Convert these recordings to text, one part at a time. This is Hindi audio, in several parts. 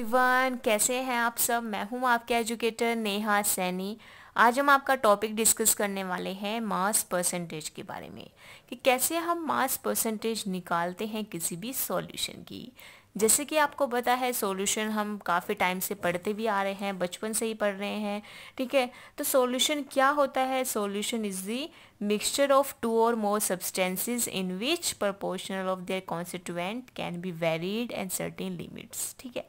एवरीवन कैसे हैं आप सब मैं हूं आपके एजुकेटर नेहा सैनी आज हम आपका टॉपिक डिस्कस करने वाले हैं मास परसेंटेज के बारे में कि कैसे हम मास परसेंटेज निकालते हैं किसी भी सॉल्यूशन की जैसे कि आपको पता है सॉल्यूशन हम काफ़ी टाइम से पढ़ते भी आ रहे हैं बचपन से ही पढ़ रहे हैं ठीक है तो सॉल्यूशन क्या होता है solution is the mixture of two or more substances in which proportional of their constituent can be varied and certain limits ठीक है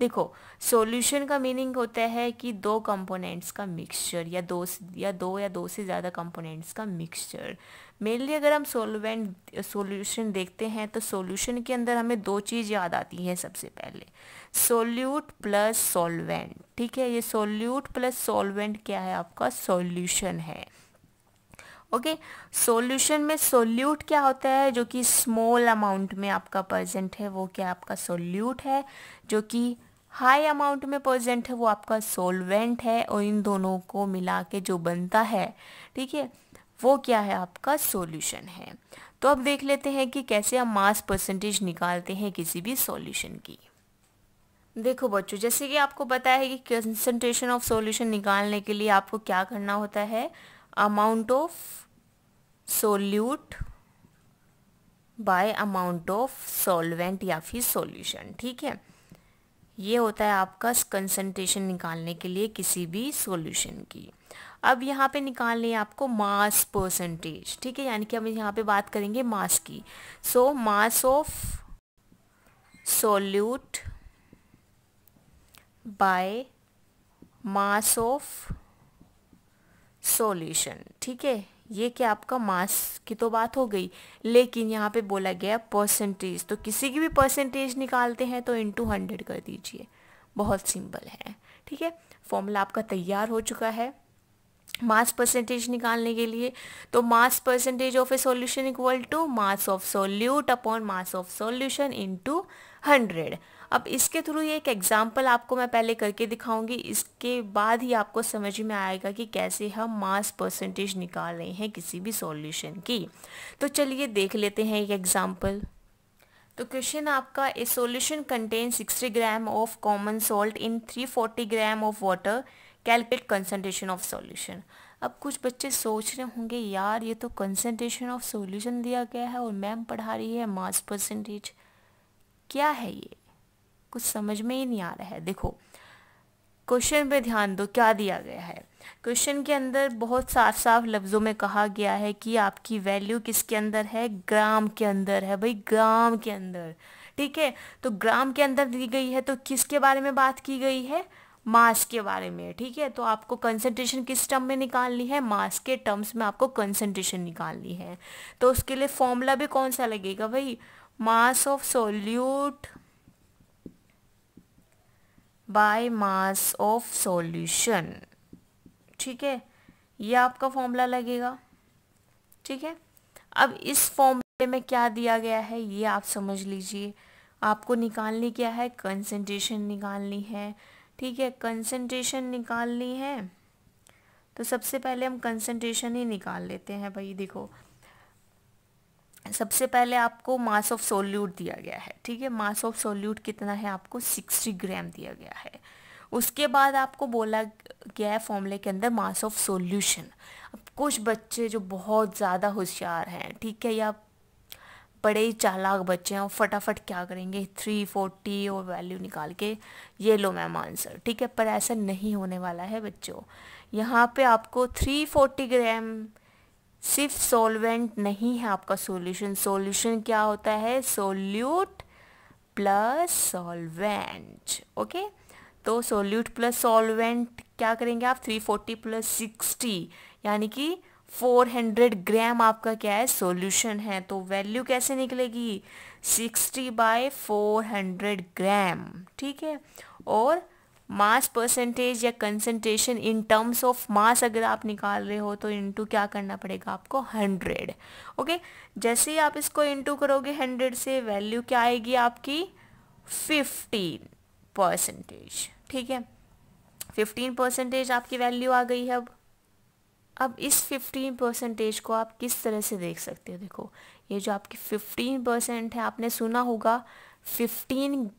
देखो सॉल्यूशन का मीनिंग होता है कि दो कंपोनेंट्स का मिक्सचर या दो या दो या दो से ज़्यादा कंपोनेंट्स का मिक्सचर मेनली अगर हम सोलवेंट सॉल्यूशन देखते हैं तो सॉल्यूशन के अंदर हमें दो चीज़ याद आती है सबसे पहले सोल्यूट प्लस सॉल्वेंट ठीक है ये सोल्यूट प्लस सॉल्वेंट क्या है आपका सॉल्यूशन है ओके okay. सॉल्यूशन में सोल्यूट क्या होता है जो कि स्मॉल अमाउंट में आपका प्रेजेंट है वो क्या आपका सोल्यूट है जो कि हाई अमाउंट में प्रजेंट है वो आपका सोलवेंट है और इन दोनों को मिला के जो बनता है ठीक है वो क्या है आपका सॉल्यूशन है तो अब देख लेते हैं कि कैसे हम मास परसेंटेज निकालते हैं किसी भी सॉल्यूशन की देखो बच्चों जैसे कि आपको पता है कि कंसनट्रेशन ऑफ सॉल्यूशन निकालने के लिए आपको क्या करना होता है amount of solute by amount of solvent या फिर सॉल्यूशन ठीक है ये होता है आपका कंसंट्रेशन निकालने के लिए किसी भी सॉल्यूशन की अब यहाँ पे निकालनी है आपको मास परसेंटेज ठीक है यानी कि हम यहाँ पे बात करेंगे मास की so mass of solute by mass of solution ठीक है ये क्या आपका मास की तो बात हो गई लेकिन यहाँ पे बोला गया परसेंटेज तो किसी की भी परसेंटेज निकालते हैं तो इनटू हंड्रेड कर दीजिए बहुत सिंपल है ठीक है फॉर्मूला आपका तैयार हो चुका है मास परसेंटेज निकालने के लिए तो mass percentage of a solution equal to mass of solute upon mass of solution into hundred अब इसके थ्रू ये एक एग्ज़ाम्पल आपको मैं पहले करके दिखाऊंगी इसके बाद ही आपको समझ में आएगा कि कैसे हम मास परसेंटेज निकाल रहे हैं किसी भी सॉल्यूशन की तो चलिए देख लेते हैं एक एग्ज़ाम्पल तो क्वेश्चन आपका a solution contain 60 gram of common salt in 340 gram of water calculate concentration of solution अब कुछ बच्चे सोच रहे होंगे यार ये तो कंसनट्रेशन ऑफ सॉल्यूशन दिया गया है और मैम पढ़ा रही है मास परसेंटेज क्या है ये कुछ समझ में ही नहीं आ रहा है देखो क्वेश्चन पे ध्यान दो क्या दिया गया है क्वेश्चन के अंदर बहुत साफ साफ लफ्ज़ों में कहा गया है कि आपकी वैल्यू किसके अंदर है ग्राम के अंदर है भाई ग्राम के अंदर ठीक है तो ग्राम के अंदर दी गई है तो किसके बारे में बात की गई है मास के बारे में ठीक है तो आपको कंसंट्रेशन किस टर्म में निकालनी है मास के टर्म्स में आपको कंसंट्रेशन निकालनी है तो उसके लिए फॉर्मूला भी कौन सा लगेगा भाई mass of solute by mass of solution ठीक है ये आपका फॉर्मूला लगेगा ठीक है अब इस फॉर्मूले में क्या दिया गया है ये आप समझ लीजिए आपको निकालनी क्या है कंसनट्रेशन निकालनी है ठीक है कंसनट्रेशन निकालनी है तो सबसे पहले हम कंसेंट्रेशन ही निकाल लेते हैं भाई देखो सबसे पहले आपको मास ऑफ सोल्यूट दिया गया है ठीक है मास ऑफ सोल्यूट कितना है आपको 60 ग्राम दिया गया है उसके बाद आपको बोला गया है फॉर्मूले के अंदर मास ऑफ सोल्यूशन अब कुछ बच्चे जो बहुत ज़्यादा होशियार हैं ठीक है या बड़े ही चालाक बच्चे हैं और फटाफट क्या करेंगे थ्री फोर्टी और वैल्यू निकाल के ये लो मैम आंसर ठीक है पर ऐसा नहीं होने वाला है बच्चों यहाँ पे आपको थ्री फोर्टी ग्राम सिर्फ सॉल्वेंट नहीं है आपका सॉल्यूशन सॉल्यूशन क्या होता है सोल्यूट प्लस सॉल्वेंट ओके तो सोल्यूट प्लस सॉल्वेंट क्या करेंगे आप 340 प्लस 60 यानी कि 400 ग्राम आपका क्या है सॉल्यूशन है तो वैल्यू कैसे निकलेगी 60 बाय 400 ग्राम ठीक है और मास परसेंटेज या concentration in terms of mass अगर आप निकाल रहे हो तो इनटू क्या करना पड़ेगा आपको हंड्रेड ओके जैसे ही आप इसको इनटू करोगे हंड्रेड से वैल्यू क्या आएगी आपकी फिफ्टीन परसेंटेज ठीक है फिफ्टीन परसेंटेज आपकी वैल्यू आ गई है अब अब इस फिफ्टीन परसेंटेज को आप किस तरह से देख सकते हो देखो ये जो आपकी फिफ्टीन परसेंट है आपने सुना होगा fifteen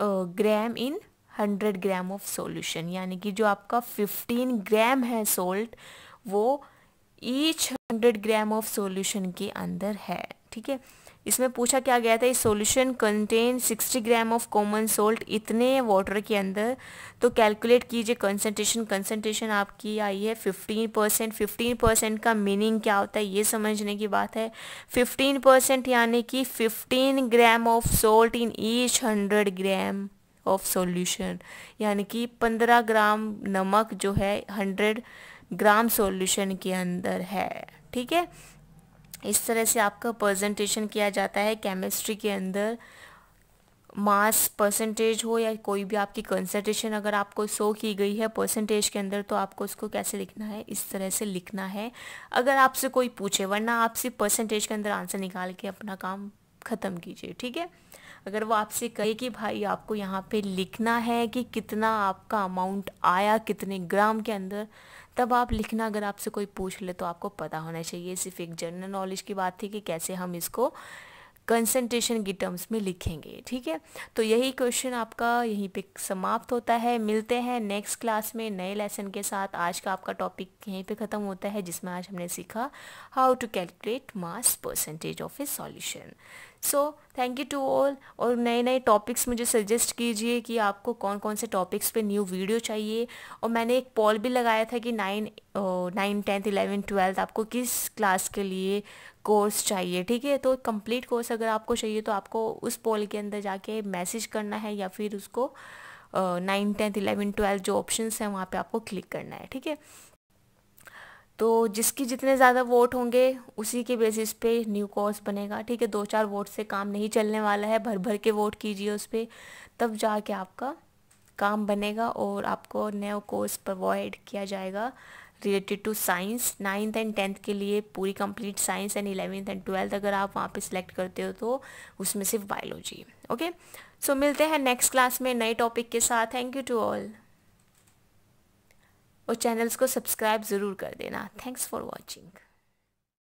gram in hundred gram of solution यानी कि जो आपका फिफ्टीन ग्राम है सोल्ट वो each hundred gram of solution के अंदर है ठीक है इसमें पूछा क्या गया था इस solution contain 60 gram of common salt इतने वाटर के अंदर तो कैलकुलेट कीजिए कंसनट्रेशन कंसनट्रेशन आपकी आई है 15 परसेंट फिफ्टीन परसेंट का मीनिंग क्या होता है ये समझने की बात है 15 परसेंट यानी कि 15 gram of salt in each 100 gram of solution यानी कि पंद्रह ग्राम नमक जो है हंड्रेड ग्राम सॉल्यूशन के अंदर है ठीक है इस तरह से आपका प्रेजेंटेशन किया जाता है केमिस्ट्री के अंदर मास परसेंटेज हो या कोई भी आपकी कंसेंट्रेशन अगर आपको शो की गई है परसेंटेज के अंदर तो आपको उसको कैसे लिखना है इस तरह से लिखना है अगर आपसे कोई पूछे वरना आप सिर्फ परसेंटेज के अंदर आंसर निकाल के अपना काम ख़त्म कीजिए ठीक है अगर वो आपसे कहे कि भाई आपको यहाँ पे लिखना है कि कितना आपका अमाउंट आया कितने ग्राम के अंदर तब आप लिखना अगर आपसे कोई पूछ ले तो आपको पता होना चाहिए सिर्फ एक जनरल नॉलेज की बात थी कि कैसे हम इसको कंसंट्रेशन की टर्म्स में लिखेंगे ठीक है तो यही क्वेश्चन आपका यहीं पे समाप्त होता है मिलते हैं नेक्स्ट क्लास में नए लेसन के साथ आज का आपका टॉपिक यहीं पे ख़त्म होता है जिसमें आज हमने सीखा how to calculate mass percentage of a solution so thank you to all और नए नए टॉपिक्स मुझे सजेस्ट कीजिए कि आपको कौन कौन से टॉपिक्स पे न्यू वीडियो चाहिए और मैंने एक पॉल भी लगाया था कि nine nine tenth eleven twelfth आपको किस क्लास के लिए कोर्स चाहिए ठीक है तो कंप्लीट कोर्स अगर आपको चाहिए तो आपको उस पॉल के अंदर जाके मैसेज करना है या फिर उसको नाइन टेंथ इलेवन ट्वेल्थ जो ऑप्शंस हैं वहाँ पे आपको क्लिक करना है ठीक है तो जिसकी जितने ज़्यादा वोट होंगे उसी के बेसिस पे न्यू कोर्स बनेगा ठीक है दो चार वोट से काम नहीं चलने वाला है भर भर के वोट कीजिए उस पर तब जाके आपका काम बनेगा और आपको नया कोर्स प्रोवाइड किया जाएगा related to science ninth and tenth के लिए पूरी complete science and eleventh and twelfth अगर आप वहाँ पे सिलेक्ट करते हो तो उसमें सिर्फ बायोलॉजी ओके सो मिलते हैं नेक्स्ट क्लास में नए टॉपिक के साथ थैंक यू टू ऑल और चैनल्स को सब्सक्राइब ज़रूर कर देना थैंक्स फॉर वॉचिंग